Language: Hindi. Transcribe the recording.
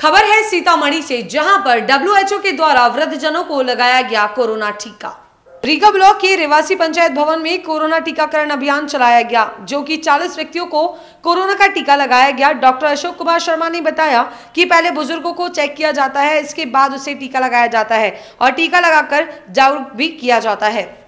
खबर है सीतामढ़ी से जहां पर डब्ल्यूएचओ के द्वारा वृद्धजनों को लगाया गया कोरोना टीका रीगा ब्लॉक के रेवासी पंचायत भवन में कोरोना टीकाकरण अभियान चलाया गया जो कि 40 व्यक्तियों को कोरोना का टीका लगाया गया डॉक्टर अशोक कुमार शर्मा ने बताया कि पहले बुजुर्गों को चेक किया जाता है इसके बाद उसे टीका लगाया जाता है और टीका लगाकर जागरूक भी किया जाता है